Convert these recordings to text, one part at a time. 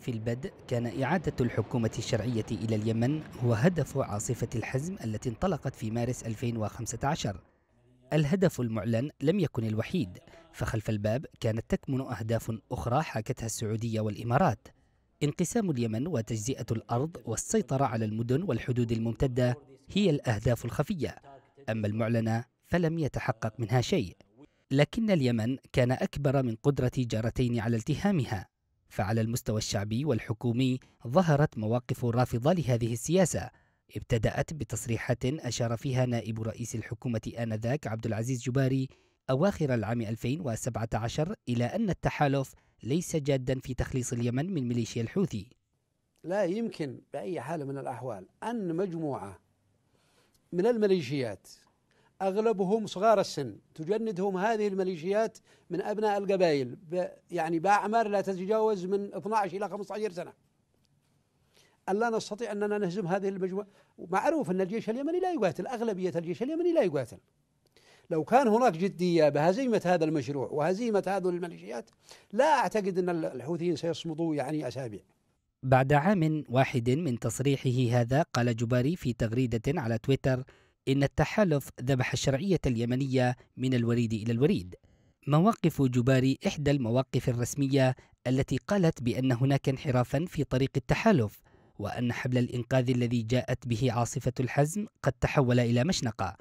في البدء كان إعادة الحكومة الشرعية إلى اليمن هو هدف عاصفة الحزم التي انطلقت في مارس 2015 الهدف المعلن لم يكن الوحيد فخلف الباب كانت تكمن أهداف أخرى حاكتها السعودية والإمارات انقسام اليمن وتجزئة الأرض والسيطرة على المدن والحدود الممتدة هي الأهداف الخفية أما المعلنة فلم يتحقق منها شيء لكن اليمن كان أكبر من قدرة جارتين على التهامها فعلى المستوى الشعبي والحكومي ظهرت مواقف رافضة لهذه السياسة ابتدأت بتصريحات أشار فيها نائب رئيس الحكومة آنذاك عبد العزيز جباري أواخر العام 2017 إلى أن التحالف ليس جادا في تخليص اليمن من ميليشيا الحوثي لا يمكن بأي حال من الأحوال أن مجموعة من الميليشيات اغلبهم صغار السن تجندهم هذه الميليشيات من ابناء القبائل يعني باعمار لا تتجاوز من 12 الى 15 سنه. الا نستطيع اننا نهزم هذه المجموعه ومعروف ان الجيش اليمني لا يقاتل اغلبيه الجيش اليمني لا يقاتل. لو كان هناك جديه بهزيمه هذا المشروع وهزيمه هذه الميليشيات لا اعتقد ان الحوثيين سيصمدوا يعني اسابيع. بعد عام واحد من تصريحه هذا قال جباري في تغريده على تويتر إن التحالف ذبح الشرعية اليمنية من الوريد إلى الوريد مواقف جباري إحدى المواقف الرسمية التي قالت بأن هناك انحرافا في طريق التحالف وأن حبل الإنقاذ الذي جاءت به عاصفة الحزم قد تحول إلى مشنقة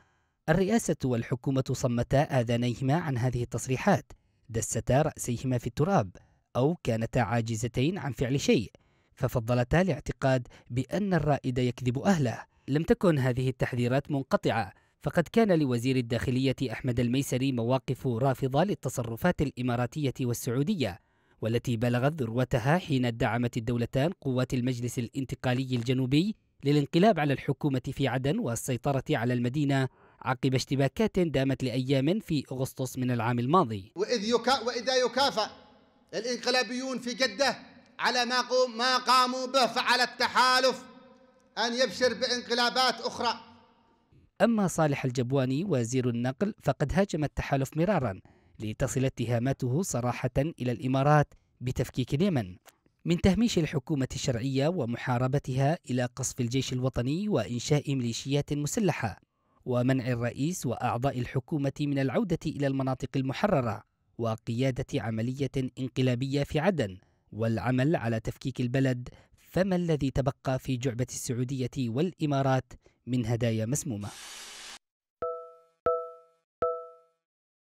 الرئاسة والحكومة صمتا آذانيهما عن هذه التصريحات دستا رأسيهما في التراب أو كانتا عاجزتين عن فعل شيء ففضلتا الاعتقاد بأن الرائد يكذب أهله لم تكن هذه التحذيرات منقطعة فقد كان لوزير الداخلية أحمد الميسري مواقف رافضة للتصرفات الإماراتية والسعودية والتي بلغت ذروتها حين دعمت الدولتان قوات المجلس الانتقالي الجنوبي للانقلاب على الحكومة في عدن والسيطرة على المدينة عقب اشتباكات دامت لأيام في أغسطس من العام الماضي وإذ يكا وإذا يكافأ الانقلابيون في جدة على ما, ما قاموا به فعل التحالف أن يبشر بانقلابات أخرى أما صالح الجبواني وزير النقل فقد هاجم التحالف مرارا لتصل اتهاماته صراحة إلى الإمارات بتفكيك اليمن من تهميش الحكومة الشرعية ومحاربتها إلى قصف الجيش الوطني وإنشاء ميليشيات مسلحة ومنع الرئيس وأعضاء الحكومة من العودة إلى المناطق المحررة وقيادة عملية انقلابية في عدن والعمل على تفكيك البلد فما الذي تبقى في جعبة السعودية والإمارات من هدايا مسمومة؟